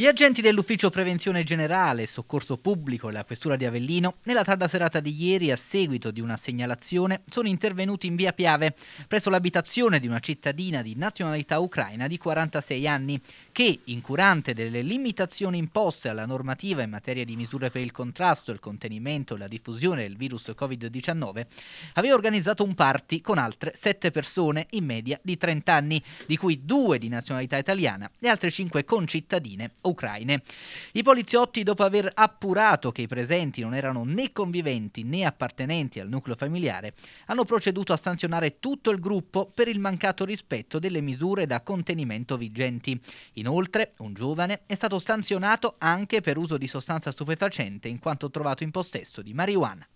Gli agenti dell'Ufficio Prevenzione Generale, Soccorso Pubblico e la Questura di Avellino, nella tarda serata di ieri, a seguito di una segnalazione, sono intervenuti in via Piave, presso l'abitazione di una cittadina di nazionalità ucraina di 46 anni, che, incurante delle limitazioni imposte alla normativa in materia di misure per il contrasto, il contenimento e la diffusione del virus Covid-19, aveva organizzato un party con altre 7 persone in media di 30 anni, di cui due di nazionalità italiana e altre 5 concittadine ucraine. I poliziotti, dopo aver appurato che i presenti non erano né conviventi né appartenenti al nucleo familiare, hanno proceduto a sanzionare tutto il gruppo per il mancato rispetto delle misure da contenimento vigenti. Inoltre, un giovane è stato sanzionato anche per uso di sostanza stupefacente in quanto trovato in possesso di marijuana.